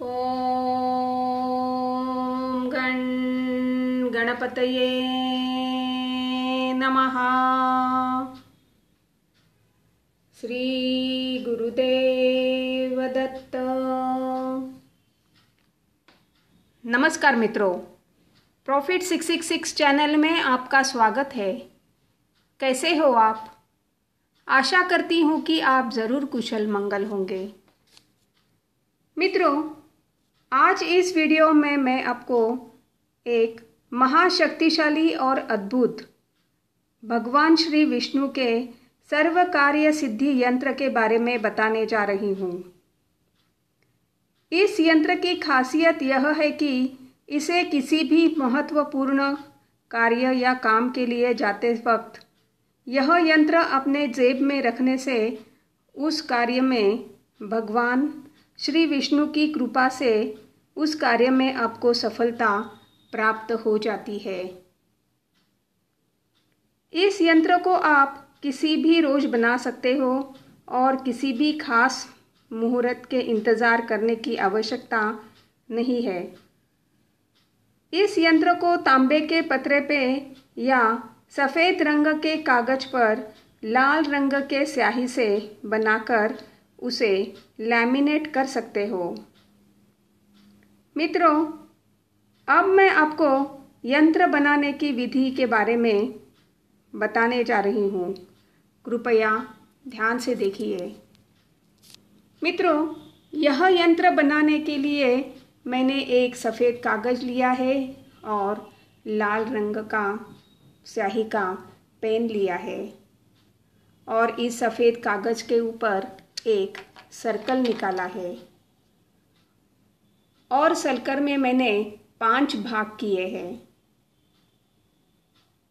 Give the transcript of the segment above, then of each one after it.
गणपत गण गणपतये नमः दत्त नमस्कार मित्रों प्रॉफिट 666 चैनल में आपका स्वागत है कैसे हो आप आशा करती हूँ कि आप ज़रूर कुशल मंगल होंगे मित्रों आज इस वीडियो में मैं आपको एक महाशक्तिशाली और अद्भुत भगवान श्री विष्णु के सर्व कार्य सिद्धि यंत्र के बारे में बताने जा रही हूँ इस यंत्र की खासियत यह है कि इसे किसी भी महत्वपूर्ण कार्य या काम के लिए जाते वक्त यह यंत्र अपने जेब में रखने से उस कार्य में भगवान श्री विष्णु की कृपा से उस कार्य में आपको सफलता प्राप्त हो जाती है इस यंत्र को आप किसी भी रोज़ बना सकते हो और किसी भी खास मुहूर्त के इंतज़ार करने की आवश्यकता नहीं है इस यंत्र को तांबे के पत्रे पे या सफ़ेद रंग के कागज़ पर लाल रंग के स्याही से बनाकर उसे लैमिनेट कर सकते हो मित्रों अब मैं आपको यंत्र बनाने की विधि के बारे में बताने जा रही हूँ कृपया ध्यान से देखिए मित्रों यह यंत्र बनाने के लिए मैंने एक सफ़ेद कागज़ लिया है और लाल रंग का स्याही का पेन लिया है और इस सफ़ेद कागज़ के ऊपर एक सर्कल निकाला है और सलकर में मैंने पांच भाग किए हैं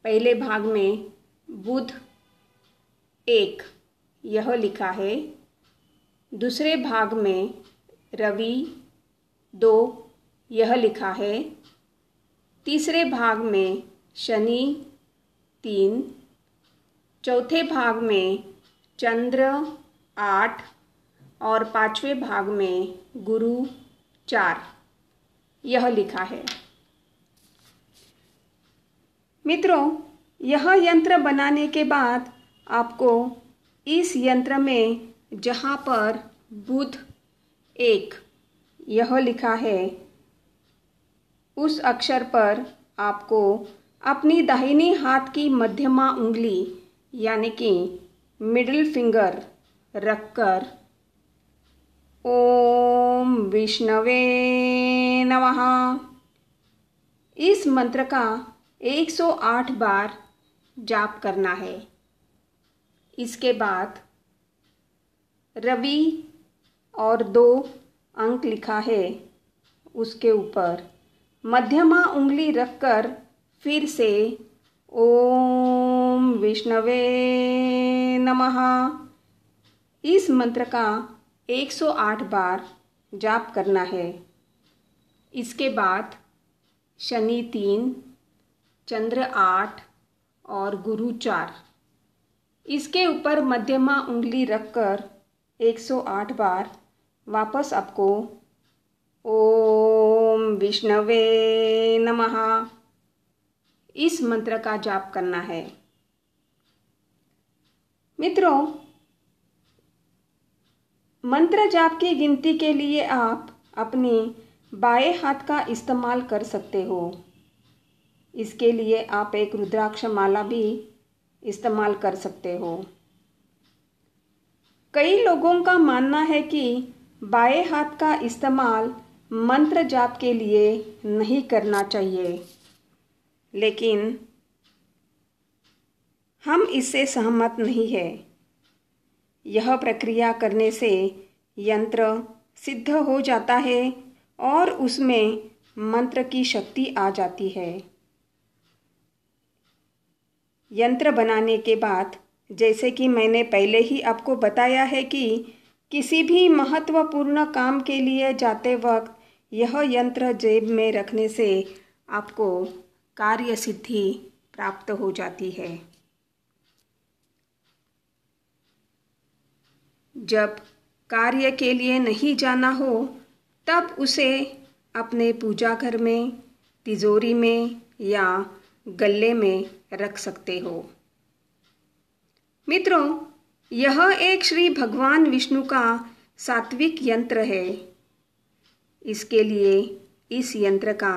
पहले भाग में बुध एक यह लिखा है दूसरे भाग में रवि दो यह लिखा है तीसरे भाग में शनि तीन चौथे भाग में चंद्र आठ और पांचवें भाग में गुरु चार यह लिखा है मित्रों यह यंत्र बनाने के बाद आपको इस यंत्र में जहाँ पर बुध एक यह लिखा है उस अक्षर पर आपको अपनी दाहिनी हाथ की मध्यमा उंगली यानी कि मिडिल फिंगर रखकर ओम विष्णवे नमः इस मंत्र का 108 बार जाप करना है इसके बाद रवि और दो अंक लिखा है उसके ऊपर मध्यमा उंगली रखकर फिर से ओम विष्णवे नमः इस मंत्र का 108 बार जाप करना है इसके बाद शनि तीन चंद्र आठ और गुरु चार इसके ऊपर मध्यमा उंगली रखकर 108 बार वापस आपको ओम विष्णवे नमः इस मंत्र का जाप करना है मित्रों मंत्र जाप की गिनती के लिए आप अपने बाएं हाथ का इस्तेमाल कर सकते हो इसके लिए आप एक रुद्राक्ष माला भी इस्तेमाल कर सकते हो कई लोगों का मानना है कि बाएं हाथ का इस्तेमाल मंत्र जाप के लिए नहीं करना चाहिए लेकिन हम इससे सहमत नहीं है यह प्रक्रिया करने से यंत्र सिद्ध हो जाता है और उसमें मंत्र की शक्ति आ जाती है यंत्र बनाने के बाद जैसे कि मैंने पहले ही आपको बताया है कि किसी भी महत्वपूर्ण काम के लिए जाते वक्त यह यंत्र जेब में रखने से आपको कार्य सिद्धि प्राप्त हो जाती है जब कार्य के लिए नहीं जाना हो तब उसे अपने पूजा घर में तिजोरी में या गले में रख सकते हो मित्रों यह एक श्री भगवान विष्णु का सात्विक यंत्र है इसके लिए इस यंत्र का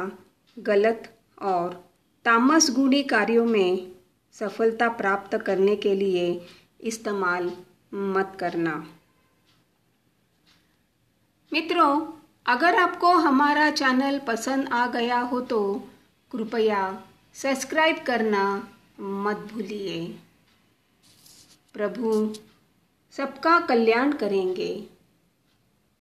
गलत और तामस गुणी कार्यों में सफलता प्राप्त करने के लिए इस्तेमाल मत करना मित्रों अगर आपको हमारा चैनल पसंद आ गया हो तो कृपया सब्सक्राइब करना मत भूलिए प्रभु सबका कल्याण करेंगे